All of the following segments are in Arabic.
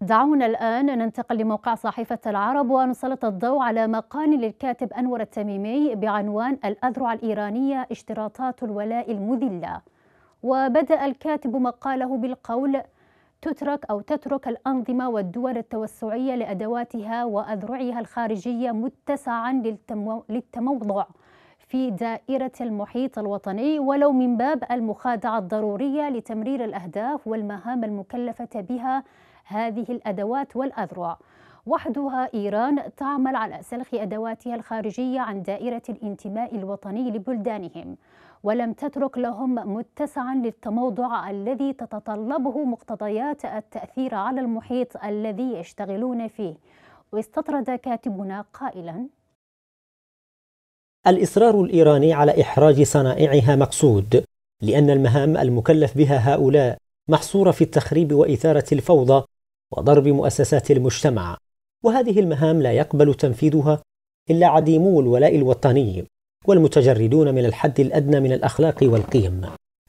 دعونا الآن ننتقل لموقع صحيفة العرب ونسلط الضوء على مقال للكاتب أنور التميمي بعنوان الأذرع الإيرانية اشتراطات الولاء المذلة وبدأ الكاتب مقاله بالقول تترك أو تترك الأنظمة والدول التوسعية لأدواتها وأذرعها الخارجية متسعا للتموضع في دائرة المحيط الوطني ولو من باب المخادعة الضرورية لتمرير الأهداف والمهام المكلفة بها هذه الأدوات والأذرع وحدها إيران تعمل على سلخ أدواتها الخارجية عن دائرة الانتماء الوطني لبلدانهم ولم تترك لهم متسعا للتموضع الذي تتطلبه مقتضيات التأثير على المحيط الذي يشتغلون فيه واستطرد كاتبنا قائلا الإصرار الإيراني على إحراج صنائعها مقصود لأن المهام المكلف بها هؤلاء محصورة في التخريب وإثارة الفوضى وضرب مؤسسات المجتمع وهذه المهام لا يقبل تنفيذها إلا عديمو الولاء الوطني والمتجردون من الحد الأدنى من الأخلاق والقيم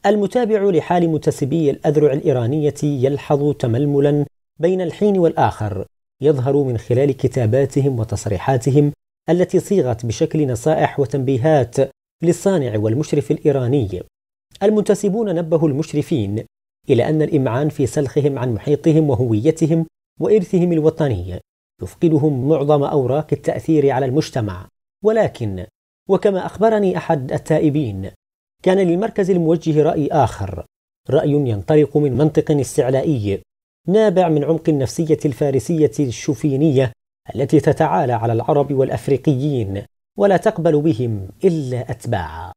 المتابع لحال منتسبي الأذرع الإيرانية يلحظ تململا بين الحين والآخر يظهر من خلال كتاباتهم وتصريحاتهم التي صيغت بشكل نصائح وتنبيهات للصانع والمشرف الإيراني المنتسبون نبهوا المشرفين إلى أن الإمعان في سلخهم عن محيطهم وهويتهم وإرثهم الوطني يفقدهم معظم أوراق التأثير على المجتمع ولكن وكما أخبرني أحد التائبين كان للمركز الموجه رأي آخر رأي ينطلق من منطق استعلائي نابع من عمق النفسية الفارسية الشوفينية التي تتعالى على العرب والافريقيين ولا تقبل بهم الا اتباعا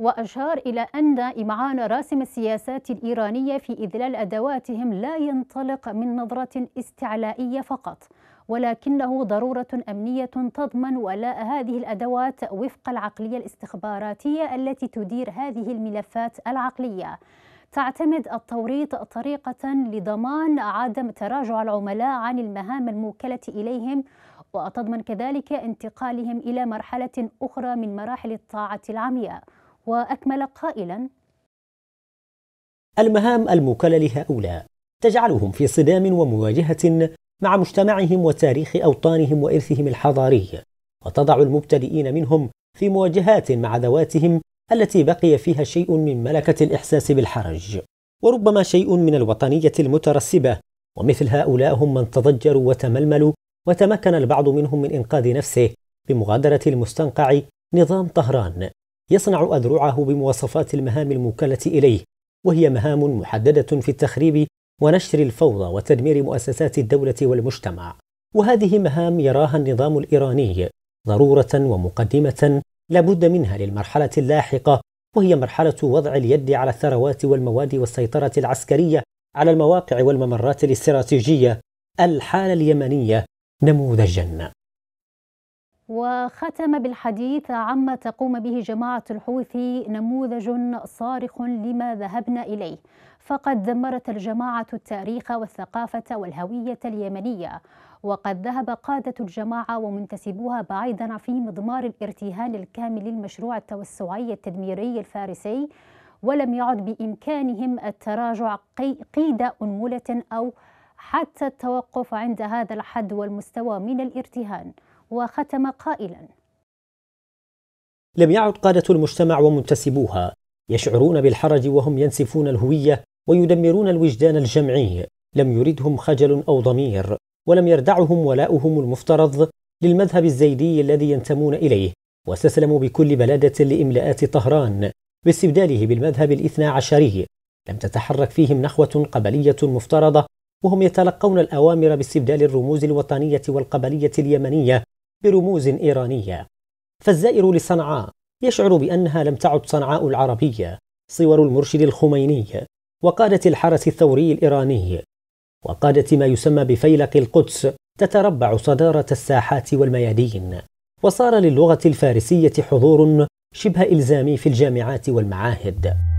وأشار إلى أن إمعان راسم السياسات الإيرانية في إذلال أدواتهم لا ينطلق من نظرة استعلائية فقط ولكنه ضرورة أمنية تضمن ولاء هذه الأدوات وفق العقلية الاستخباراتية التي تدير هذه الملفات العقلية تعتمد التوريط طريقة لضمان عدم تراجع العملاء عن المهام الموكلة إليهم وتضمن كذلك انتقالهم إلى مرحلة أخرى من مراحل الطاعة العمياء وأكمل قائلا المهام الموكلة لهؤلاء تجعلهم في صدام ومواجهة مع مجتمعهم وتاريخ أوطانهم وإرثهم الحضاري وتضع المبتدئين منهم في مواجهات مع ذواتهم التي بقي فيها شيء من ملكة الإحساس بالحرج وربما شيء من الوطنية المترسبة ومثل هؤلاء هم من تضجروا وتململوا وتمكن البعض منهم من إنقاذ نفسه بمغادرة المستنقع نظام طهران يصنع أذرعه بمواصفات المهام الموكلة إليه وهي مهام محددة في التخريب ونشر الفوضى وتدمير مؤسسات الدولة والمجتمع وهذه مهام يراها النظام الإيراني ضرورة ومقدمة لابد منها للمرحلة اللاحقة وهي مرحلة وضع اليد على الثروات والمواد والسيطرة العسكرية على المواقع والممرات الاستراتيجية الحالة اليمنية نموذجا وختم بالحديث عما تقوم به جماعة الحوثي نموذج صارخ لما ذهبنا إليه فقد دمرت الجماعة التاريخ والثقافة والهوية اليمنية وقد ذهب قادة الجماعة ومنتسبوها بعيدا في مضمار الارتهان الكامل للمشروع التوسعي التدميري الفارسي ولم يعد بإمكانهم التراجع قيد أنملة أو حتى التوقف عند هذا الحد والمستوى من الارتهان وختم قائلا لم يعد قادة المجتمع ومنتسبوها يشعرون بالحرج وهم ينسفون الهوية ويدمرون الوجدان الجمعي لم يردهم خجل أو ضمير ولم يردعهم ولاؤهم المفترض للمذهب الزيدي الذي ينتمون إليه واستسلموا بكل بلادة لإملاءات طهران باستبداله بالمذهب الاثنى عشري لم تتحرك فيهم نخوة قبلية مفترضة وهم يتلقون الأوامر باستبدال الرموز الوطنية والقبلية اليمنية برموز إيرانية فالزائر لصنعاء يشعر بأنها لم تعد صنعاء العربية صور المرشد الخميني وقادة الحرس الثوري الإيراني وقادة ما يسمى بفيلق القدس تتربع صدارة الساحات والميادين وصار للغة الفارسية حضور شبه إلزامي في الجامعات والمعاهد